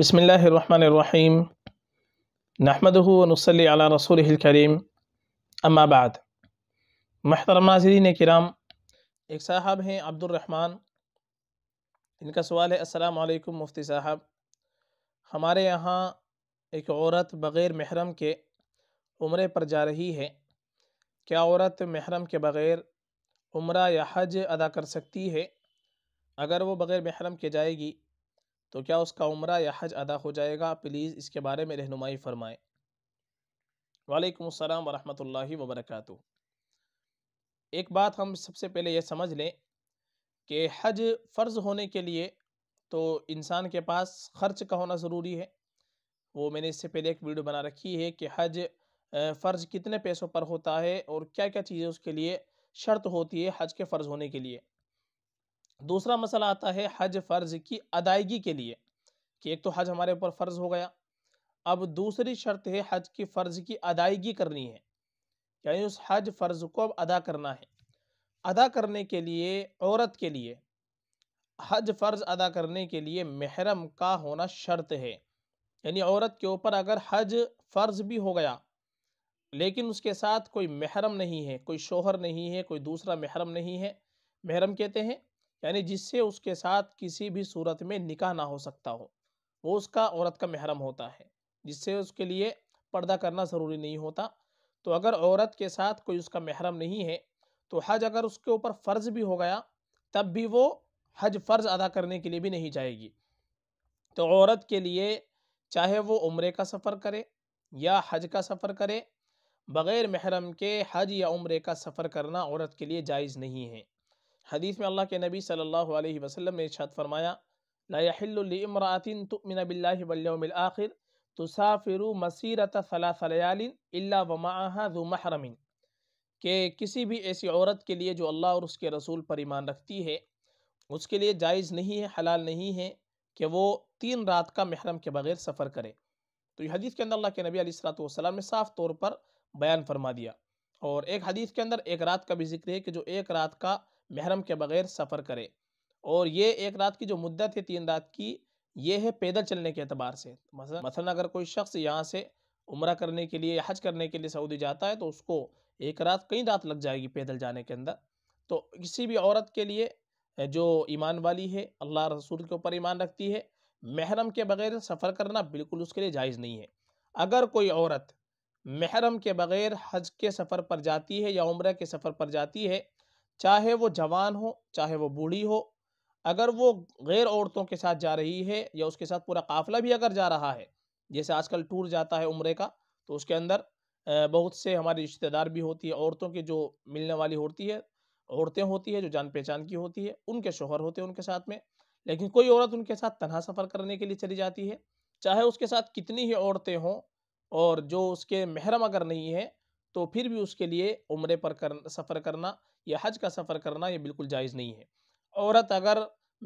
बसमीम नहमदनसल अला रसूल करीम अम्माबाद महतरम नाजरीन कराम एक साहब हैं अब्दुलरहमान इनका सवाल है अस्सलाम मुफ्ती साहब हमारे यहाँ एक औरत बग़ैर महरम के उम्र पर जा रही है क्या औरत महरम के बग़ैर उम्र या हज अदा कर सकती है अगर वो बग़ैर महरम के जाएगी तो क्या उसका उम्र या हज अदा हो जाएगा प्लीज़ इसके बारे में रहनुमाई फ़रमाएँ वालेकुम अस्सलाम वरहमतुल्लाहि एक बात हम सबसे पहले यह समझ लें कि हज फ़र्ज़ होने के लिए तो इंसान के पास ख़र्च का होना ज़रूरी है वो मैंने इससे पहले एक वीडियो बना रखी है कि हज फ़र्ज़ कितने पैसों पर होता है और क्या क्या चीज़ें उसके लिए शर्त होती है हज के फ़र्ज़ होने के लिए दूसरा मसला आता है हज फ़र्ज़ की अदायगी के लिए कि एक तो हज हमारे ऊपर फ़र्ज़ हो गया अब दूसरी शर्त है हज की फ़र्ज़ की अदायगी करनी है यानी उस हज फ़र्ज़ को अब अदा करना है अदा करने के लिए औरत के लिए हज फ़र्ज़ अदा करने के लिए महरम का होना शर्त है यानी औरत के ऊपर अगर हज फ़र्ज़ भी हो गया लेकिन उसके साथ कोई महरम नहीं है कोई शोहर नहीं है कोई दूसरा महरम नहीं है महरम कहते हैं यानी जिससे उसके साथ किसी भी सूरत में निकाह ना हो सकता हो वो उसका औरत का महरम होता है जिससे उसके लिए पर्दा करना ज़रूरी नहीं होता तो अगर औरत के साथ कोई उसका महरम नहीं है तो हज अगर उसके ऊपर फ़र्ज भी हो गया तब भी वो हज फ़र्ज अदा करने के लिए भी नहीं जाएगी तो औरत के लिए चाहे वो उम्र का सफ़र करे या हज का सफ़र करे बग़ैर महरम के हज या उम्र का सफ़र करना औरत के लिए जायज़ नहीं है हदीस में अल्लाह के नबी सल्लल्लाहु अलैहि वसल्लम ने छत फरमाया लाहिल्लमरातिन तुमिन बिल्लामिलआखिर तुसाफिर मसीरत सलासलिन महरमिन के किसी भी ऐसी औरत के लिए जो अल्लाह और उसके रसूल पर ईमान रखती है उसके लिए जायज़ नहीं है हलाल नहीं है कि वो तीन रात का महरम के बग़ैर सफ़र करे तो यह हदीस के अंदर अल्लाह के नबी सलाम ने साफ़ तौर पर बयान फरमा दिया और एक हदीस के अंदर एक रात का भी जिक्र है कि जो एक रात का महरम के बग़ैर सफ़र करे और ये एक रात की जो मुद्दत है तीन रात की ये है पैदल चलने के अतबार से मसलन मसलन अगर कोई शख्स यहाँ से उम्र करने के लिए हज करने के लिए सऊदी जाता है तो उसको एक रात कई रात लग जाएगी पैदल जाने के अंदर तो किसी भी औरत के लिए जो ईमान वाली है अल्लाह रसूल के ऊपर ईमान रखती है महरम के बग़ैर सफ़र करना बिल्कुल उसके लिए जायज़ नहीं है अगर कोई औरत महरम के बग़ैर हज के सफ़र पर जाती है या उम्र के सफ़र पर जाती है चाहे वो जवान हो चाहे वो बूढ़ी हो अगर वो गैर औरतों के साथ जा रही है या उसके साथ पूरा काफिला भी अगर जा रहा है जैसे आजकल टूर जाता है उम्र का तो उसके अंदर बहुत से हमारे रिश्तेदार भी होती है औरतों की जो मिलने वाली होती है औरतें होती है जो जान पहचान की होती है उनके शोहर होते हैं उनके साथ में लेकिन कोई औरत उनके साथ तनहा सफ़र करने के लिए चली जाती है चाहे उसके साथ कितनी ही औरतें हों और जो उसके महरम अगर नहीं है तो फिर भी उसके लिए उम्र पर कर सफ़र करना यह हज का सफ़र करना यह बिल्कुल जायज़ नहीं है औरत अगर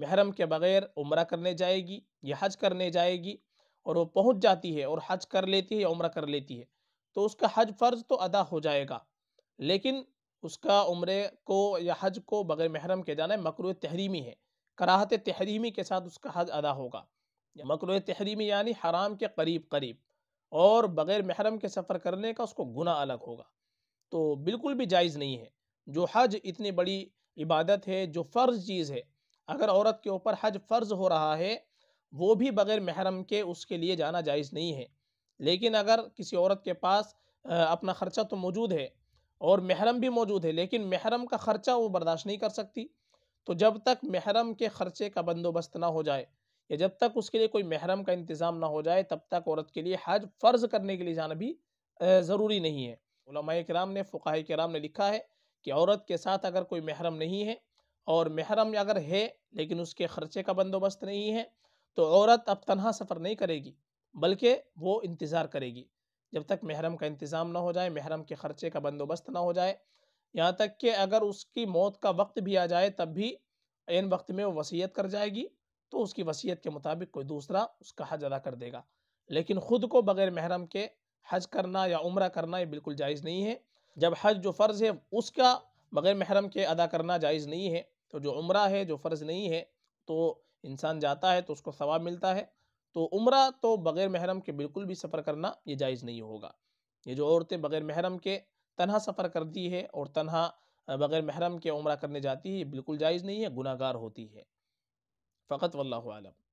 महरम के बग़ैर उम्र करने जाएगी या हज करने जाएगी और वो पहुँच जाती है और हज कर लेती है या उम्र कर लेती है तो उसका हज फ़र्ज़ तो अदा हो जाएगा लेकिन उसका उम्र को या हज को बग़ैर महरम के जाना मकर तहरीमी है कराहत तहरीमी के साथ उसका हज अदा होगा मकर तहरीमी यानी हराम के करीब करीब और बग़ैर महरम के सफ़र करने का उसको गुना अलग होगा तो बिल्कुल भी जायज़ नहीं है जो हज इतनी बड़ी इबादत है जो फ़र्ज़ चीज़ है अगर औरत के ऊपर हज फ़र्ज़ हो रहा है वो भी बग़ैर महरम के उसके लिए जाना जायज़ नहीं है लेकिन अगर किसी औरत के पास अपना ख़र्चा तो मौजूद है और महरम भी मौजूद है लेकिन महरम का ख़र्चा वो बर्दाश्त नहीं कर सकती तो जब तक महरम के ख़र्चे का बंदोबस्त ना हो जाए या जब तक उसके लिए कोई महरम का इंतज़ाम ना हो जाए तब तक औरत के लिए हज फ़र्ज़ करने के लिए जाना भी ज़रूरी नहीं है कराम ने फाह कराम ने लिखा है कि औरत के साथ अगर कोई महरम नहीं है और महरम अगर है लेकिन उसके ख़र्चे का बंदोबस्त नहीं है तो औरत अब तनहा सफ़र नहीं करेगी बल्कि वो इंतज़ार करेगी जब तक महरम का इंतज़ाम ना हो जाए महरम के ख़र्चे का बंदोबस्त ना हो जाए यहाँ तक कि अगर उसकी मौत का वक्त भी आ जाए तब भी इन वक्त में वो वसीयत कर जाएगी तो उसकी वसीयत के मुताबिक कोई दूसरा उसका हज अदा कर देगा लेकिन ख़ुद को बग़ैर महरम के हज करना या उम्र करना ये बिल्कुल जायज़ नहीं है जब हज जो फ़र्ज़ है उसका बग़ैर महरम के अदा करना जायज़ नहीं है तो जो उम्र है जो फ़र्ज़ नहीं है तो इंसान जाता है तो उसको सवाब मिलता है तो उम्र तो बग़ैर महरम के बिल्कुल भी सफ़र करना ये जायज़ नहीं होगा ये जो औरतें बग़ैर महरम के तनहा सफ़र करती है और तनहा बग़ैर महरम के उम्र करने जाती है ये बिल्कुल जायज़ नहीं है गुनागार होती है फ़कत वल्लम